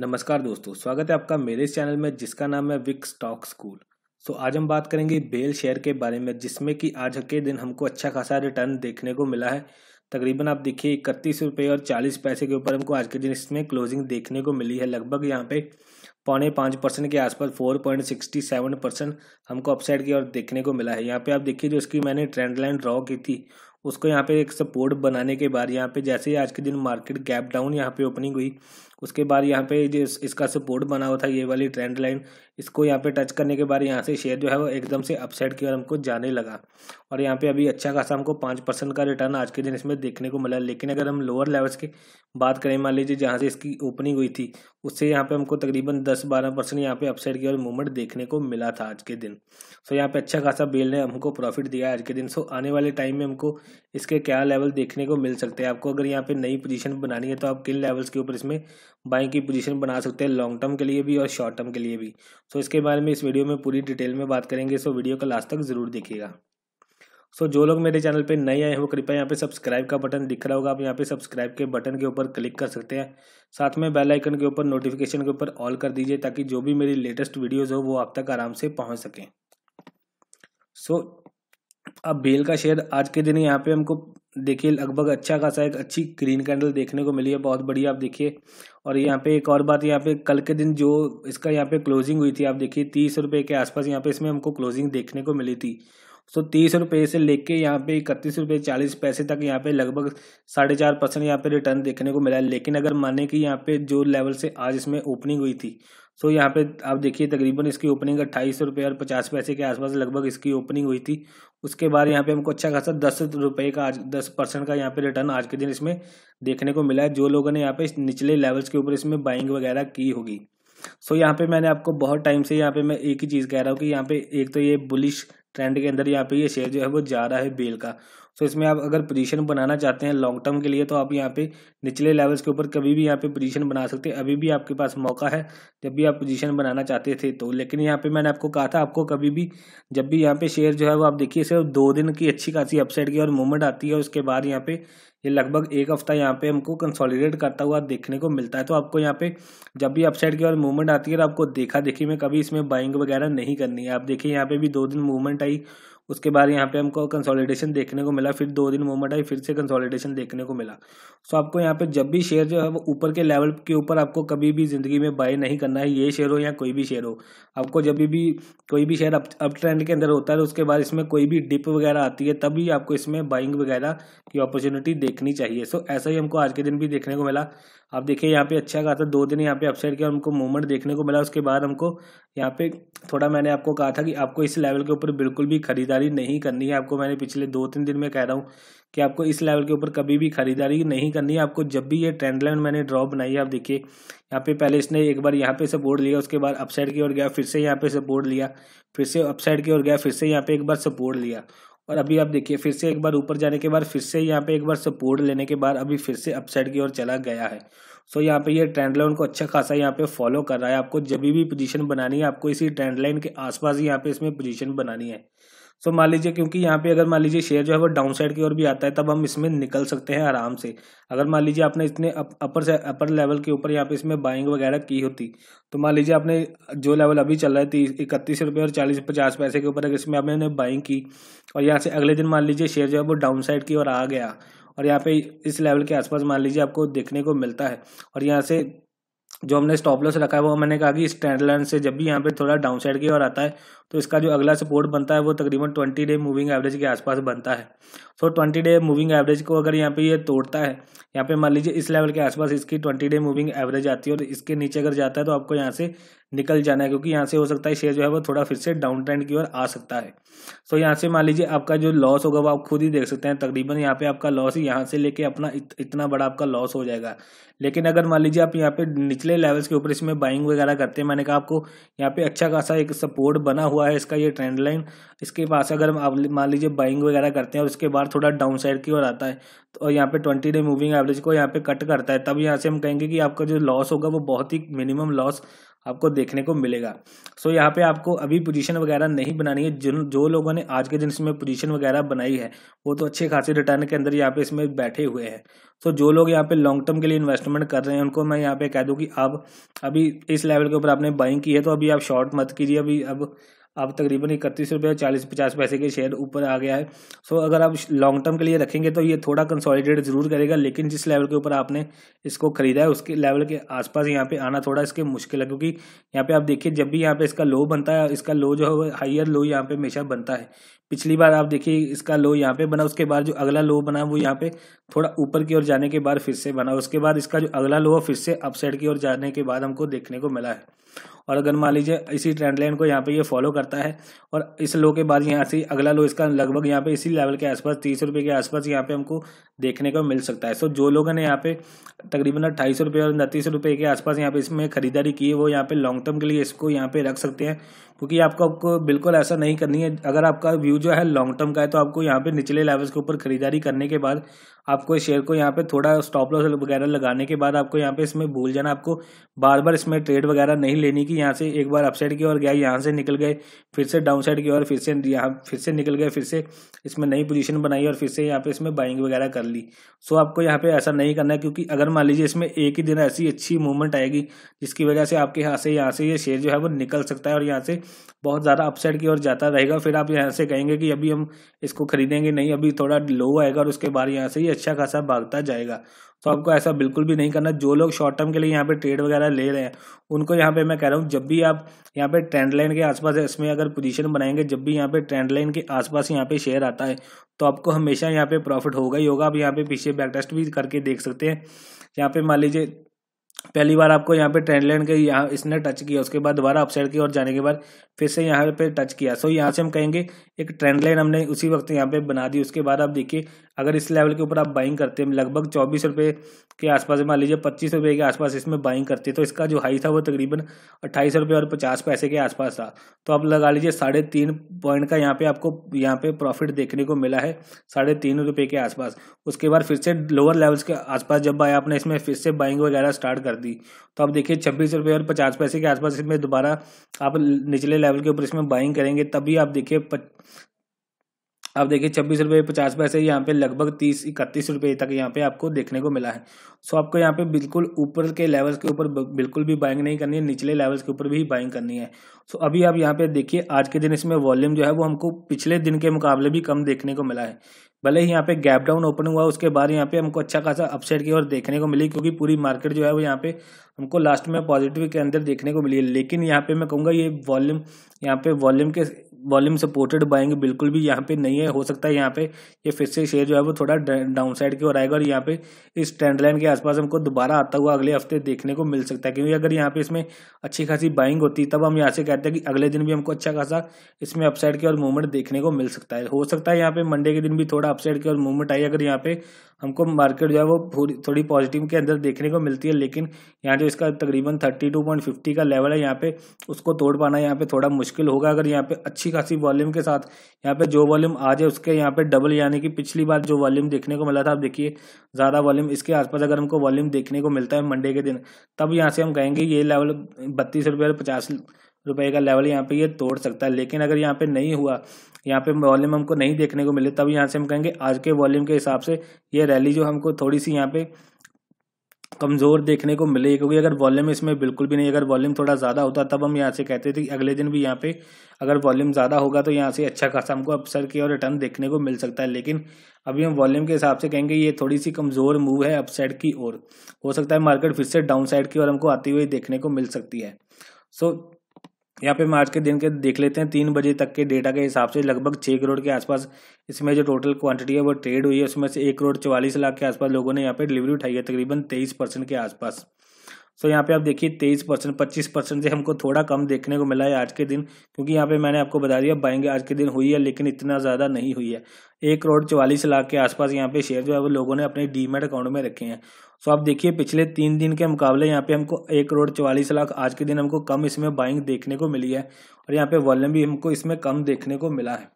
नमस्कार दोस्तों स्वागत है आपका मेरे इस चैनल में जिसका नाम है विक स्टॉक स्कूल सो आज हम बात करेंगे बेल शेयर के बारे में जिसमें कि आज के दिन हमको अच्छा खासा रिटर्न देखने को मिला है तकरीबन आप देखिए इकतीस रुपये और चालीस पैसे के ऊपर हमको आज के दिन इसमें क्लोजिंग देखने को मिली है लगभग यहाँ पे पौने पाँच परसेंट के आसपास four point sixty seven percent हमको अपसाइड की ओर देखने को मिला है यहाँ पे आप देखिए जो इसकी मैंने ट्रेंड लाइन ड्रॉ की थी उसको यहाँ पे एक सपोर्ट बनाने के बाद यहाँ पे जैसे ही आज के दिन मार्केट गैप डाउन यहाँ पे ओपनिंग हुई उसके बाद यहाँ पे जो इसका सपोर्ट बना हुआ था ये वाली ट्रेंड लाइन इसको यहाँ पे टच करने के बाद यहाँ से शेयर जो है वो एकदम से अपसाइड की ओर हमको जाने लगा और यहाँ पे अभी अच्छा खासा हमको पाँच परसेंट का रिटर्न आज के दिन इसमें देखने को मिला लेकिन अगर हम लोअर लेवल्स की बात करें मान लीजिए जहाँ से इसकी ओपनिंग हुई थी उससे यहाँ पे हमको तकरीबन दस बारह परसेंट यहाँ पे अपसाइड की ओर मूवमेंट देखने को मिला था आज के दिन सो यहाँ पे अच्छा खासा बेल ने हमको प्रॉफिट दिया आज के दिन सो आने वाले टाइम में हमको इसके क्या लेवल देखने को मिल सकते हैं आपको अगर यहाँ पे नई पोजिशन बनानी है तो आप किन लेवल्स के ऊपर इसमें बाइंग की पोजीशन बना सकते हैं लॉन्ग टर्म के लिए भी और शॉर्ट टर्म के लिए भी सो इसके बारे में इस वीडियो में पूरी डिटेल में बात करेंगे सो वीडियो का लास्ट तक ज़रूर देखिएगा सो so, जो लोग मेरे चैनल पे नए आए हो कृपया यहाँ पे सब्सक्राइब का बटन दिख रहा होगा आप यहाँ पे सब्सक्राइब के बटन के ऊपर क्लिक कर सकते हैं साथ में बेल आइकन के ऊपर नोटिफिकेशन के ऊपर ऑल कर दीजिए ताकि जो भी मेरी लेटेस्ट वीडियोस हो वो आप तक आराम से पहुँच सकें सो so, अब बेल का शेयर आज के दिन यहाँ पे हमको देखिए लगभग अच्छा खासा एक अच्छी ग्रीन कैंडल देखने को मिली है बहुत बढ़िया आप देखिए और यहाँ पे एक और बात यहाँ पे कल के दिन जो इसका यहाँ पे क्लोजिंग हुई थी आप देखिए तीस रुपये के आसपास यहाँ पे इसमें हमको क्लोजिंग देखने को मिली थी सो तीस रुपये से लेके यहाँ पे इकतीस रुपये चालीस पैसे तक यहाँ पे लगभग साढ़े चार परसेंट यहाँ पे रिटर्न देखने को मिला है लेकिन अगर माने कि यहाँ पे जो लेवल से आज इसमें ओपनिंग हुई थी सो यहाँ पे आप देखिए तकरीबन इसकी ओपनिंग अट्ठाईस रुपये और पचास पैसे के आसपास लगभग इसकी ओपनिंग हुई थी उसके बाद यहाँ पे हमको अच्छा खासा दस रुपये का आज दस परसेंट का यहाँ पे रिटर्न आज के दिन इसमें देखने को मिला है जो लोगों ने यहाँ पे निचले लेवल्स के ऊपर इसमें बाइंग वगैरह की होगी सो so, यहाँ पे मैंने आपको बहुत टाइम से यहाँ पे मैं एक ही चीज़ कह रहा हूँ कि यहाँ पे एक तो ये बुलिश ट्रेंड के अंदर यहाँ पे ये शेयर जो है वो जा रहा है बेल का सो तो इसमें आप अगर पोजीशन बनाना चाहते हैं लॉन्ग टर्म के लिए तो आप यहाँ पे निचले लेवल्स के ऊपर कभी भी यहाँ पे पोजीशन बना सकते हैं अभी भी आपके पास मौका है जब भी आप पोजीशन बनाना चाहते थे तो लेकिन यहाँ पे मैंने आपको कहा था आपको कभी भी जब भी यहाँ पे शेयर जो है वो आप देखिए सिर्फ दो दिन की अच्छी खासी अपसाइड की और मूवमेंट आती है उसके बाद यहाँ पे ये लगभग एक हफ्ता यहाँ पे हमको कंसोलिडेट करता हुआ देखने को मिलता है तो आपको यहाँ पे जब भी अपसाइड की और मूवमेंट आती है तो आपको देखा देखी में कभी इसमें बाइंग वगैरह नहीं करनी है आप देखिए यहाँ पे भी दो दिन मूवमेंट आई उसके बाद यहाँ पे हमको कंसोलिडेशन देखने को मिला फिर दो दिन मोमेंट आई फिर से कंसोलिडेशन देखने को मिला सो आपको यहाँ पे जब भी शेयर जो है वो ऊपर के लेवल के ऊपर आपको कभी भी ज़िंदगी में बाय नहीं करना है ये शेयर हो या कोई भी शेयर हो आपको जब भी कोई भी शेयर अप ट्रेंड के अंदर होता है उसके बाद इसमें कोई भी डिप वगैरह आती है तभी आपको इसमें बाइंग वगैरह की अपॉर्चुनिटी देखनी चाहिए सो ऐसा ही हमको आज के दिन भी देखने को मिला आप देखिए यहाँ पे अच्छा कहा था दो दिन यहाँ पे अपसाइड किया हमको मूवमेंट देखने को मिला उसके बाद हमको यहाँ पे थोड़ा मैंने आपको कहा था कि आपको इस लेवल के ऊपर बिल्कुल भी खरीदा ख़रीदारी नहीं करनी है आपको मैंने पिछले दो तीन दिन में कह रहा हूँ कि आपको इस लेवल के ऊपर कभी भी खरीदारी नहीं करनी है आपको जब भी ये ट्रेंड लाइन मैंने ड्रॉ बनाई है आप देखिए यहाँ पे पहले इसने एक बार यहाँ पे सपोर्ट लिया उसके बाद अपसाइड की ओर गया फिर से यहाँ पे सपोर्ट लिया फिर से अपसाइड की ओर गया फिर से यहाँ पे एक बार सपोर्ट लिया और अभी आप देखिए फिर से एक बार ऊपर जाने के बाद फिर से यहाँ पे एक बार सपोर्ट लेने के बाद अभी फिर से अपसाइड की ओर चला गया है सो so, यहाँ पे ये ट्रेंड लाइन को अच्छा खासा यहाँ पे फॉलो कर रहा है आपको जब भी पोजीशन बनानी है आपको इसी ट्रेंड लाइन के आसपास ही यहाँ पे इसमें पोजीशन बनानी है सो तो मान लीजिए क्योंकि यहाँ पे अगर मान लीजिए शेयर जो है वो डाउन साइड की ओर भी आता है तब हम इसमें निकल सकते हैं आराम से अगर मान लीजिए आपने इतने अप, अपर से अपर लेवल के ऊपर यहाँ पे इसमें बाइंग वगैरह की होती तो मान लीजिए आपने जो लेवल अभी चल रहा है इकतीस रुपये और चालीस पचास पैसे के ऊपर अगर इसमें आपने बाइंग की और यहाँ से अगले दिन मान लीजिए शेयर जो है वो डाउन साइड की ओर आ गया और यहाँ पे इस लेवल के आसपास मान लीजिए आपको देखने को मिलता है और यहाँ से जो हमने स्टॉप लॉस रखा है वो मैंने कहा कि स्टैंड लाइन से जब भी यहाँ पे थोड़ा डाउन साइड की ओर आता है तो इसका जो अगला सपोर्ट बनता है वो तकरीबन ट्वेंटी डे मूविंग एवरेज के आसपास बनता है so twenty day moving average को अगर यहाँ पे ये यह तोड़ता है यहाँ पे मान लीजिए इस लेवल के आसपास इसकी ट्वेंटी डे मूविंग एवरेज आती है और इसके नीचे अगर जाता है तो आपको यहाँ से निकल जाना है क्योंकि यहाँ से हो सकता है शेयर जो है वो थोड़ा फिर से डाउन ट्रेंड की ओर आ सकता है सो यहाँ से मान लीजिए आपका जो लॉस होगा वो आप खुद ही देख सकते हैं तकरीबन यहाँ पे आपका लॉस ही यहाँ से लेके अपना इत, इतना बड़ा आपका लॉस हो जाएगा लेकिन अगर मान लीजिए आप यहाँ पे निचले लेवल्स के ऊपर इसमें बाइंग वगैरह करते हैं मैंने कहा आपको यहाँ पे अच्छा खासा एक सपोर्ट बना हुआ है इसका ये ट्रेंड लाइन इसके पास अगर आप मान लीजिए बाइंग वगैरह करते हैं और उसके बाद थोड़ा डाउन साइड की ओर आता है तो यहाँ पे ट्वेंटी डे मूविंग एवरेज को यहाँ पे कट करता है तब यहाँ से हम कहेंगे कि आपका जो लॉस होगा वो बहुत ही मिनिमम लॉस आपको देखने को मिलेगा सो so, यहाँ पे आपको अभी पोजीशन वगैरह नहीं बनानी है जिन जो लोगों ने आज के दिन इसमें पोजीशन वगैरह बनाई है वो तो अच्छे खासे रिटर्न के अंदर यहाँ पे इसमें बैठे हुए हैं सो so, जो लोग यहाँ पे लॉन्ग टर्म के लिए इन्वेस्टमेंट कर रहे हैं उनको मैं यहाँ पे कह दूँ कि आप अभी इस लेवल के ऊपर आपने बाइंग की है तो अभी आप शॉर्ट मत कीजिए अभी अब अब तकरीबन इकतीस रुपये चालीस पचास पैसे के शेयर ऊपर आ गया है सो अगर आप लॉन्ग टर्म के लिए रखेंगे तो ये थोड़ा कंसोलिडेट ज़रूर करेगा लेकिन जिस लेवल के ऊपर आपने इसको खरीदा है उसके लेवल के आसपास यहाँ पे आना थोड़ा इसके मुश्किल है क्योंकि यहाँ पे आप देखिए जब भी यहाँ पे इसका लो बनता है इसका लो जो है हाइयर लो यहाँ पे हमेशा बनता है पिछली बार आप देखिए इसका लो यहाँ पे बना उसके बाद जो अगला लो बना वो यहाँ पे थोड़ा ऊपर की ओर जाने के बाद फिर से बना उसके बाद इसका जो अगला लो फिर से अपसाइड की ओर जाने के बाद हमको देखने को मिला है और अगर मान लीजिए इसी ट्रेंड लाइन को यहाँ पे ये यह फॉलो करता है और इस लो के बाद यहाँ से अगला लो इसका लगभग यहाँ पे इसी लेवल के आसपास तीस रुपये के आसपास यहाँ पे हमको देखने को मिल सकता है सो जो लोगों ने यहाँ पे तकरीबन अट्ठाईस रुपये और उनतीस रुपये के आसपास यहाँ पे इसमें खरीदारी की है वो यहाँ पे लॉन्ग टर्म के लिए इसको यहाँ पे रख सकते हैं क्योंकि आपको आपको बिल्कुल ऐसा नहीं करनी है अगर आपका व्यूज जो है लॉन्ग टर्म का है तो आपको यहाँ पे निचले लेवल्स के ऊपर खरीदारी करने के बाद आपको शेयर को यहाँ पे थोड़ा स्टॉप लॉस वगैरह लगाने के बाद आपको यहाँ पे इसमें भूल जाना आपको बार बार इसमें ट्रेड वगैरह नहीं लेनी कि यहाँ से एक बार अपसाइड की ओर गया यहाँ से निकल गए फिर से डाउन साइड की ओर फिर से यहाँ फिर से निकल गए फिर से इसमें नई पोजिशन बनाई और फिर से यहाँ पे इसमें बाइंग वगैरह कर ली सो आपको यहाँ पे ऐसा नहीं करना क्योंकि अगर मान लीजिए इसमें एक ही दिन ऐसी अच्छी मूवमेंट आएगी जिसकी वजह से आपके यहाँ से यहाँ से ये शेयर जो है वो निकल सकता है और यहाँ से बहुत ज़्यादा अपसाइड की ओर जाता रहेगा फिर आप यहाँ से कहेंगे कि अभी हम इसको खरीदेंगे नहीं अभी थोड़ा लो आएगा और उसके बाद यहाँ से ये अच्छा खासा भागता जाएगा तो आपको ऐसा बिल्कुल भी नहीं करना जो लोग शॉर्ट टर्म के लिए यहाँ पे ट्रेड वगैरह ले रहे हैं उनको यहाँ पे मैं कह रहा हूँ जब भी आप यहाँ पे ट्रेंड लाइन के आसपास इसमें अगर पोजीशन बनाएंगे जब भी यहाँ पे ट्रेंड लाइन के आसपास यहाँ पे शेयर आता है तो आपको हमेशा यहाँ पे प्रॉफिट होगा ही होगा आप यहाँ पे पीछे बैक टेस्ट भी करके देख सकते हैं यहाँ पे मान लीजिए पहली बार आपको यहाँ पे ट्रेंड लाइन के यहाँ इसने टच किया उसके बाद दोबारा अपसाइड की ओर जाने के बाद फिर से यहाँ पे टच किया सो यहाँ से हम कहेंगे एक ट्रेंड लाइन हमने उसी वक्त यहाँ पे बना दी उसके बाद आप देखिए अगर इस लेवल के ऊपर आप बाइंग करते हैं लगभग चौबीस रुपये के आसपास मान लीजिए पच्चीस रुपये के आसपास इसमें बाइंग करते तो इसका जो हाई था वो तकरीबन अट्ठाईस रुपये और पचास पैसे के आसपास था तो आप लगा लीजिए साढ़े तीन पॉइंट का यहाँ पे आपको यहाँ पे प्रॉफिट देखने को मिला है साढ़े तीन रुपये के आसपास उसके बाद फिर से लोअर लेवल्स के आसपास जब आया आपने इसमें फिर से बाइंग वगैरह स्टार्ट कर दी तो आप देखिए छब्बीस रुपये और पचास पैसे के आसपास इसमें दोबारा आप निचले लेवल के ऊपर इसमें बाइंग करेंगे तभी आप देखिए आप देखिए छब्बीस रुपये पचास पैसे यहाँ पे लगभग तीस इकतीस रुपये तक यहाँ पे आपको देखने को मिला है सो आपको यहाँ पे बिल्कुल ऊपर के लेवल्स के ऊपर बिल्कुल भी बाइंग नहीं करनी है निचले लेवल्स के ऊपर भी बाइंग करनी है सो अभी आप यहाँ पे देखिए आज के दिन इसमें वॉल्यूम जो है वो हमको पिछले दिन के मुकाबले भी कम देखने को मिला है भले ही यहाँ पे गैप डाउन ओपन हुआ उसके बाद यहाँ पे हमको अच्छा खासा अपसेट की ओर देखने को मिली क्योंकि पूरी मार्केट जो है वो यहाँ पे हमको लास्ट में पॉजिटिव के अंदर देखने को मिली है लेकिन यहाँ पे मैं कहूँगा ये वॉल्यूम यहाँ पे वॉल्यूम के वॉल्यूम सपोर्टेड बाइंग बिल्कुल भी यहाँ पे नहीं है हो सकता है यहाँ पे ये फिर से शेयर जो है वो थोड़ा डाउन साइड की ओर आएगा और यहाँ पे इस ट्रेंड लाइन के आसपास हमको दोबारा आता हुआ अगले हफ्ते देखने को मिल सकता है क्योंकि अगर यहाँ पे इसमें अच्छी खासी बाइंग होती तब हम यहाँ से कहते हैं कि अगले दिन भी हमको अच्छा खासा इसमें अपसाइड की ओर मूवमेंट देखने को मिल सकता है हो सकता है यहाँ पे मंडे के दिन भी थोड़ा अपसाइड की ओर मूवमेंट आई अगर यहाँ पे हमको मार्केट जो है वो थोड़ी थोड़ी पॉजिटिव के अंदर देखने को मिलती है लेकिन यहाँ जो इसका तकरीबन थर्टी टू पॉइंट फिफ्टी का लेवल है यहाँ पे उसको तोड़ पाना यहाँ पे थोड़ा मुश्किल होगा अगर यहाँ पे अच्छी खासी वॉल्यूम के साथ यहाँ पे जो वॉल्यूम आज है उसके यहाँ पे डबल यानी कि पिछली बार जो वॉल्यूम देखने को मिला था आप देखिए ज़्यादा वॉल्यूम इसके आसपास अगर हमको वॉल्यूम देखने को मिलता है मंडे के दिन तब यहाँ से हम कहेंगे ये लेवल बत्तीस रुपये पचास रुपए का लेवल यहाँ पे ये तोड़ सकता है लेकिन अगर यहाँ पे नहीं हुआ यहाँ पे वॉल्यूम हमको नहीं देखने को मिले तब यहाँ से हम कहेंगे आज के वॉल्यूम के हिसाब से ये रैली जो हमको थोड़ी सी यहाँ पे कमज़ोर देखने को मिले क्योंकि अगर वॉल्यूम इसमें बिल्कुल भी नहीं अगर वॉल्यूम थोड़ा ज़्यादा होता तब हम यहाँ से कहते थे कि अगले दिन भी यहाँ पे अगर वॉल्यूम ज़्यादा होगा तो यहाँ से अच्छा खासा हमको अपसर की और रिटर्न देखने को मिल सकता है लेकिन अभी हम वॉल्यूम के हिसाब से कहेंगे ये थोड़ी सी कमज़ोर मूव है अपसाइड की ओर हो सकता है मार्केट फिर से डाउन की ओर हमको आती हुई देखने को मिल सकती है सो so, यहाँ पे हम आज के दिन के देख लेते हैं तीन बजे तक के डेटा के हिसाब से लगभग छः करोड़ के आसपास इसमें जो टोटल क्वांटिटी है वो ट्रेड हुई है उसमें से एक करोड़ चवालीस लाख के आसपास लोगों ने यहाँ पे डिलीवरी उठाई है तकरीबन तेईस परसेंट के आसपास सो यहाँ पे आप देखिए तेईस परसेंट पच्चीस परसेंट से हमको थोड़ा कम देखने को मिला है आज के दिन क्योंकि यहाँ पे मैंने आपको बता दिया बाइंग आज के दिन हुई है लेकिन इतना ज़्यादा नहीं हुई है एक करोड़ चवालीस लाख के आसपास यहाँ पे शेयर जो है वो लोगों ने अपने डीमेट अकाउंट में रखे हैं सो आप देखिए पिछले तीन दिन के मुकाबले यहाँ पे हमको एक करोड़ चवालीस लाख आज के दिन हमको कम इसमें बाइंग देखने को मिली है और यहाँ पे वॉल्यूम भी हमको इसमें कम देखने को मिला है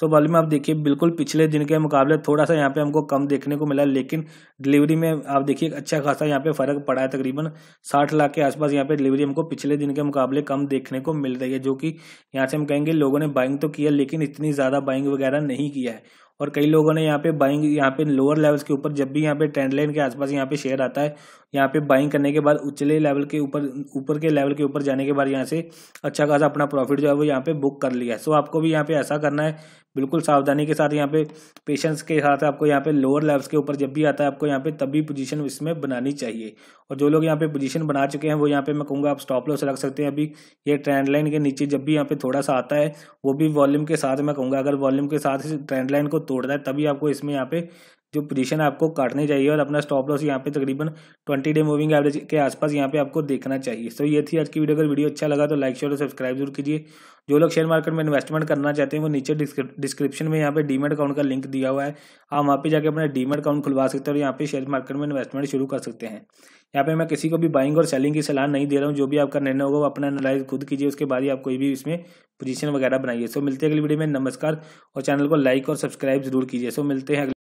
सो वॉल्यूम आप देखिए बिल्कुल पिछले दिन के मुकाबले थोड़ा सा यहाँ पे हमको कम देखने को मिला लेकिन डिलीवरी में आप देखिए अच्छा खासा यहाँ पे फर्क पड़ा है तकरीबन साठ लाख के आसपास यहाँ पे डिलीवरी हमको पिछले दिन के मुकाबले कम देखने को मिल रही है जो कि यहाँ से हम कहेंगे लोगों ने बाइंग तो किया लेकिन इतनी ज़्यादा बाइंग वगैरह नहीं किया है और कई लोगों ने यहाँ पे बाइंग यहाँ पे लोअर लेवल्स के ऊपर जब भी यहाँ पे ट्रेंड लाइन के आसपास यहाँ पे शेयर आता है यहाँ पे बाइंग करने के बाद उचले लेवल के ऊपर ऊपर के लेवल के ऊपर जाने के बाद यहाँ से अच्छा खासा अपना प्रॉफिट जो है वो यहाँ पे बुक कर लिया है सो आपको भी यहाँ पे ऐसा करना है बिल्कुल सावधानी के साथ यहाँ पे पेशेंस के साथ आपको यहाँ पे लोअर लेवल्स के ऊपर जब भी आता है आपको यहाँ पे तभी पोजीशन इसमें बनानी चाहिए और जो लोग यहाँ पे पोजीशन बना चुके हैं वो यहाँ पे मैं कहूँगा आप स्टॉप लॉस रख सकते हैं अभी ये ट्रेंड लाइन के नीचे जब भी यहाँ पे थोड़ा सा आता है वो भी वॉल्यूम के साथ मैं कहूँगा अगर वॉल्यूम के साथ ट्रेंड लाइन को तोड़ता है तभी आपको इसमें यहाँ पे जो पोजीशन आपको काटनी चाहिए और अपना स्टॉप लॉस यहाँ पे तकरीबन ट्वेंटी डे मूविंग एवरेज के आसपास यहाँ पे आपको देखना चाहिए तो ये थी आज की वीडियो अगर वीडियो अच्छा लगा तो लाइक शेयर और सब्सक्राइब जरूर कीजिए जो लोग शेयर मार्केट में इन्वेस्टमेंट करना चाहते हैं वो नीचे डिस्क्रिप्शन में यहाँ पे डीमेट अकाउंट का लिंक दिया हुआ है आप वहाँ पे जाकर अपना डीमेट अकाउंट खुलवा सकते हैं और यहाँ पे शेयर मार्केट में इन्वेस्टमेंट शुरू कर सकते हैं यहाँ पे मैं किसी को भी बाइंग और सेलिंग की सलाह नहीं दे रहा हूँ जो भी आपका निर्णय होगा वो अपना एनालाइज खुद कीजिए उसके बाद ही आप कोई भी इसमें पोजिशन वगैरह बनाइए सो मिलते हैं अगली वीडियो में नमस्कार और चैनल को लाइक और सब्सक्राइब जरूर कीजिए सो मिलते हैं